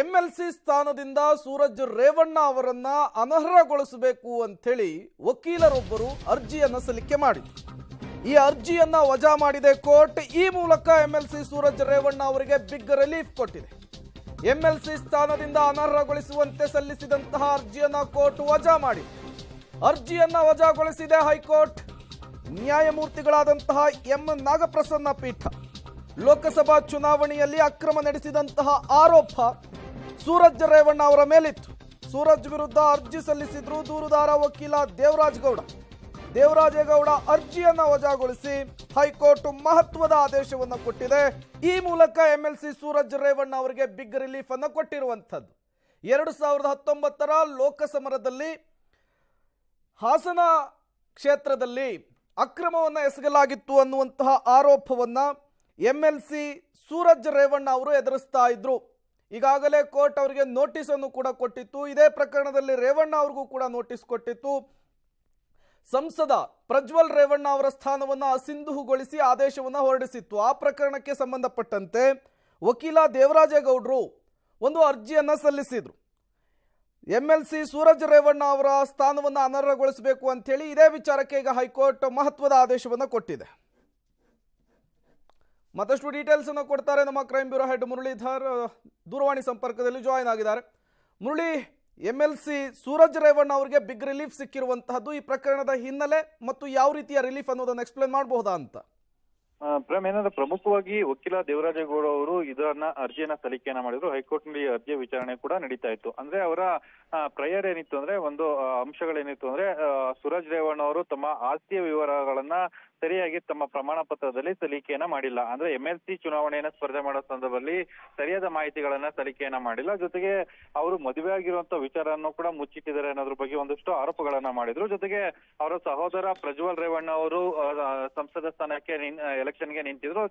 MLC ಸ್ಥಾನದಿಂದ ಸೂರಜ್ ರೇವಣ್ಣ ಅವರನ್ನ ಅನರ್ಹಗೊಳಿಸಬೇಕು ಅಂಥೇಳಿ ವಕೀಲರೊಬ್ಬರು ಅರ್ಜಿಯನ್ನ ಸಲ್ಲಿಕೆ ಮಾಡಿದ್ರು ಈ ಅರ್ಜಿಯನ್ನ ವಜಾ ಮಾಡಿದೆ ಕೋರ್ಟ್ ಈ ಮೂಲಕ ಎಂಎಲ್ಸಿ ಸೂರಜ್ ರೇವಣ್ಣ ಅವರಿಗೆ ಬಿಗ್ ರಿಲೀಫ್ ಕೊಟ್ಟಿದೆ ಎಂಎಲ್ಸಿ ಸ್ಥಾನದಿಂದ ಅನರ್ಹಗೊಳಿಸುವಂತೆ ಸಲ್ಲಿಸಿದಂತಹ ಅರ್ಜಿಯನ್ನ ಕೋರ್ಟ್ ವಜಾ ಮಾಡಿ ಅರ್ಜಿಯನ್ನ ವಜಾಗೊಳಿಸಿದೆ ಹೈಕೋರ್ಟ್ ನ್ಯಾಯಮೂರ್ತಿಗಳಾದಂತಹ ಎಂ ನಾಗಪ್ರಸನ್ನ ಪೀಠ ಲೋಕಸಭಾ ಚುನಾವಣೆಯಲ್ಲಿ ಅಕ್ರಮ ನಡೆಸಿದಂತಹ ಆರೋಪ ಸೂರಜ್ ರೇವಣ್ಣ ಅವರ ಮೇಲಿತ್ತು ಸೂರಜ್ ವಿರುದ್ಧ ಅರ್ಜಿ ಸಲ್ಲಿಸಿದ್ರು ದೂರುದಾರ ವಕೀಲ ದೇವರಾಜ್ ಗೌಡ ದೇವರಾಜೇಗೌಡ ಅರ್ಜಿಯನ್ನ ವಜಾಗೊಳಿಸಿ ಹೈಕೋರ್ಟ್ ಮಹತ್ವದ ಆದೇಶವನ್ನು ಕೊಟ್ಟಿದೆ ಈ ಮೂಲಕ M L C Suraj Revanna ಅವರಿಗೆ ಬಿಗ್ ರಿಲೀಫ್ ಅನ್ನು ಕೊಟ್ಟಿರುವಂಥದ್ದು ಎರಡು ಸಾವಿರದ ಹತ್ತೊಂಬತ್ತರ ಲೋಕಸಮರದಲ್ಲಿ ಹಾಸನ ಕ್ಷೇತ್ರದಲ್ಲಿ ಅಕ್ರಮವನ್ನು ಎಸಗಲಾಗಿತ್ತು ಅನ್ನುವಂತಹ ಆರೋಪವನ್ನು M L C Suraj Revanna ಅವರು ಎದುರಿಸ್ತಾ ಇದ್ರು ಈಗಾಗಲೇ ಕೋರ್ಟ್ ಅವರಿಗೆ ನೋಟಿಸ್ ಅನ್ನು ಕೂಡ ಕೊಟ್ಟಿತ್ತು ಇದೇ ಪ್ರಕರಣದಲ್ಲಿ ರೇವಣ್ಣ ಅವ್ರಿಗೂ ಕೂಡ ನೋಟಿಸ್ ಕೊಟ್ಟಿತ್ತು ಸಂಸದ ಪ್ರಜ್ವಲ್ ರೇವಣ್ಣ ಅವರ ಸ್ಥಾನವನ್ನು ಅಸಿಂಧುಗೊಳಿಸಿ ಆದೇಶವನ್ನು ಹೊರಡಿಸಿತ್ತು ಆ ಪ್ರಕರಣಕ್ಕೆ ಸಂಬಂಧಪಟ್ಟಂತೆ ವಕೀಲ ದೇವರಾಜೇಗೌಡರು ಒಂದು ಅರ್ಜಿಯನ್ನು ಸಲ್ಲಿಸಿದ್ರು M L C Suraj Revanna ಅವರ ಸ್ಥಾನವನ್ನು ಅನರ್ಹಗೊಳಿಸಬೇಕು ಹೇಳಿ ಇದೇ ವಿಚಾರಕ್ಕೆ ಈಗ ಹೈಕೋರ್ಟ್ ಮಹತ್ವದ ಆದೇಶವನ್ನು ಕೊಟ್ಟಿದೆ ಮತ್ತಷ್ಟು ಡೀಟೇಲ್ಸ್ ಅನ್ನು ಕೊಡ್ತಾರೆ ನಮ್ಮ ಕ್ರೈಮ್ ಬ್ಯೂರೋ ಹೆಡ್ ಮುರಳೀಧರ್ ದೂರವಾಣಿ ಸಂಪರ್ಕದಲ್ಲಿ ಜಾಯಿನ್ ಆಗಿದ್ದಾರೆ Murali M L C Suraj Revanna ಅವರಿಗೆ ಬಿಗ್ ರಿಲೀಫ್ ಸಿಕ್ಕಿರುವಂತಹದ್ದು ಈ ಪ್ರಕರಣದ ಹಿನ್ನೆಲೆ ಮತ್ತು ಯಾವ ರೀತಿಯ ರಿಲೀಫ್ ಅನ್ನೋದನ್ನು ಎಕ್ಸ್ಪ್ಲೇನ್ ಮಾಡಬಹುದಾ ಅಂತ ಪ್ರೇಮ್ ಏನಂದ್ರೆ ಪ್ರಮುಖವಾಗಿ ವಕೀಲ ದೇವರಾಜೇಗೌಡ ಅವರು ಇದನ್ನ ಅರ್ಜಿಯನ್ನ ಸಲ್ಲಿಕೆಯನ್ನ ಮಾಡಿದ್ರು ಹೈಕೋರ್ಟ್ ನಲ್ಲಿ ಅರ್ಜಿಯ ವಿಚಾರಣೆ ಕೂಡ ನಡೀತಾ ಇತ್ತು ಅಂದ್ರೆ ಅವರ ಪ್ರಯರ್ ಏನಿತ್ತು ಅಂದ್ರೆ ಒಂದು ಅಂಶಗಳೇನಿತ್ತು ಅಂದ್ರೆ ಸುರಜ್ ರೇವಣ್ಣ ಅವರು ತಮ್ಮ ಆಸ್ತಿಯ ವಿವರಗಳನ್ನ ಸರಿಯಾಗಿ ತಮ್ಮ ಪ್ರಮಾಣ ಪತ್ರದಲ್ಲಿ ಸಲ್ಲಿಕೆಯನ್ನ ಮಾಡಿಲ್ಲ ಅಂದ್ರೆ ಎಂ ಎಲ್ ಸಿ ಚುನಾವಣೆಯನ್ನ ಸ್ಪರ್ಧೆ ಮಾಡೋ ಸಂದರ್ಭದಲ್ಲಿ ಸರಿಯಾದ ಮಾಹಿತಿಗಳನ್ನ ಸಲ್ಲಿಕೆಯನ್ನ ಮಾಡಿಲ್ಲ ಜೊತೆಗೆ ಅವರು ಮದುವೆ ಆಗಿರುವಂತ ವಿಚಾರವನ್ನು ಕೂಡ ಮುಚ್ಚಿಟ್ಟಿದ್ದಾರೆ ಅನ್ನೋದ್ರ ಬಗ್ಗೆ ಒಂದಷ್ಟು ಆರೋಪಗಳನ್ನ ಮಾಡಿದ್ರು ಜೊತೆಗೆ ಅವರ ಸಹೋದರ ಪ್ರಜ್ವಲ್ ರೇವಣ್ಣ ಅವರು ಸಂಸದ ಸ್ಥಾನಕ್ಕೆ ಎಲೆಕ್ಷನ್ಗೆ ನಿಂತಿದ್ರು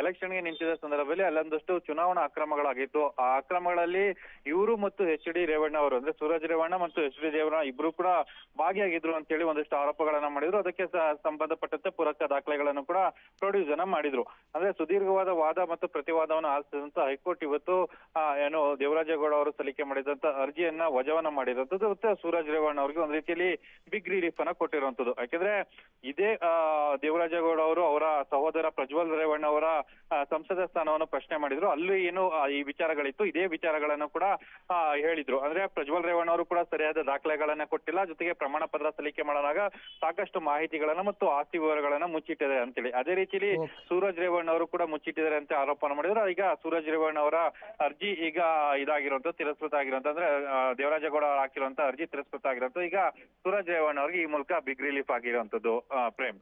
ಎಲೆಕ್ಷನ್ಗೆ ನಿಂತಿದ್ದ ಸಂದರ್ಭದಲ್ಲಿ ಅಲ್ಲೊಂದಷ್ಟು ಚುನಾವಣಾ ಅಕ್ರಮಗಳಾಗಿತ್ತು ಆ ಅಕ್ರಮಗಳಲ್ಲಿ ಇವರು ಮತ್ತು ಎಚ್ ಡಿ ರೇವಣ್ಣ ಅವರು ಅಂದ್ರೆ ಸೂರಜ್ ರೇವಣ್ಣ ಮತ್ತು ಎಚ್ ಡಿ ದೇವಣ್ಣ ಇಬ್ರು ಕೂಡ ಭಾಗಿಯಾಗಿದ್ರು ಅಂತ ಹೇಳಿ ಒಂದಷ್ಟು ಆರೋಪಗಳನ್ನ ಮಾಡಿದ್ರು ಅದಕ್ಕೆ ಸಂಬಂಧಪಟ್ಟಂತೆ ಪೂರಕ ದಾಖಲೆಗಳನ್ನು ಕೂಡ ಪ್ರೊಡ್ಯೂಸ್ ಅನ್ನ ಮಾಡಿದ್ರು ಅಂದ್ರೆ ಸುದೀರ್ಘವಾದ ವಾದ ಮತ್ತು ಪ್ರತಿವಾದವನ್ನು ಆಲಿಸಿದಂತ ಹೈಕೋರ್ಟ್ ಇವತ್ತು ಏನು ದೇವರಾಜೇಗೌಡ ಅವರು ಸಲ್ಲಿಕೆ ಮಾಡಿದಂತ ಅರ್ಜಿಯನ್ನ ವಜಾವನ್ನ ಮಾಡಿದಂತದ್ದು ಮತ್ತೆ ಸೂರಜ್ ರೇವಣ್ಣ ಅವರಿಗೆ ಒಂದ್ ರೀತಿಯಲ್ಲಿ ಬಿಗ್ ರಿಲೀಫ್ ಅನ್ನ ಕೊಟ್ಟಿರುವಂತದ್ದು ಯಾಕಂದ್ರೆ ಇದೇ ದೇವರಾಜೇಗೌಡ ಅವರು ಅವರ ಸಹೋದರ ಪ್ರಜ್ವಲ್ ರೇವಣ್ಣ ಅವರ ಸಂಸದ ಸ್ಥಾನವನ್ನು ಪ್ರಶ್ನೆ ಮಾಡಿದ್ರು ಅಲ್ಲಿ ಏನು ಈ ವಿಚಾರಗಳಿತ್ತು ಇದೇ ವಿಚಾರಗಳನ್ನು ಕೂಡ ಹೇಳಿದ್ರು ಅಂದ್ರೆ ಪ್ರಜ್ವಲ್ ರೇವಣ್ಣ ಅವರು ಕೂಡ ಸರಿಯಾದ ದಾಖಲೆಗಳನ್ನ ಕೊಟ್ಟಿಲ್ಲ ಜೊತೆಗೆ ಪ್ರಮಾಣ ಪತ್ರ ಸಲ್ಲಿಕೆ ಮಾಡಿದಾಗ ಸಾಕಷ್ಟು ಮಾಹಿತಿಗಳನ್ನ ಮತ್ತು ಆಸ್ತಿ ವಿವರಗಳನ್ನ ಮುಚ್ಚಿಟ್ಟಿದೆ ಅಂತೇಳಿ ಅದೇ ರೀತಿಲಿ ಸೂರಜ್ ರೇವಣ್ಣ ಅವರು ಕೂಡ ಮುಚ್ಚಿಟ್ಟಿದ್ದಾರೆ ಅಂತ ಆರೋಪ ಮಾಡಿದ್ರು ಈಗ ಸೂರಜ್ ರೇವಣ್ಣ ಅವರ ಅರ್ಜಿ ಈಗ ಇದಾಗಿರುವಂತ ತಿರಸ್ಕೃತ ಆಗಿರುವಂತ ಅಂದ್ರೆ ದೇವರಾಜಗೌಡ ಅವರು ಹಾಕಿರುವಂತ ಅರ್ಜಿ ತಿರಸ್ಕೃತ ಆಗಿರುವಂತ ಈಗ ಸೂರಜ್ ರೇವಣ್ಣ ಅವರಿಗೆ ಈ ಮೂಲಕ ಬಿಗ್ ರಿಲೀಫ್ ಆಗಿರುವಂತದ್ದು ಪ್ರೇಮ್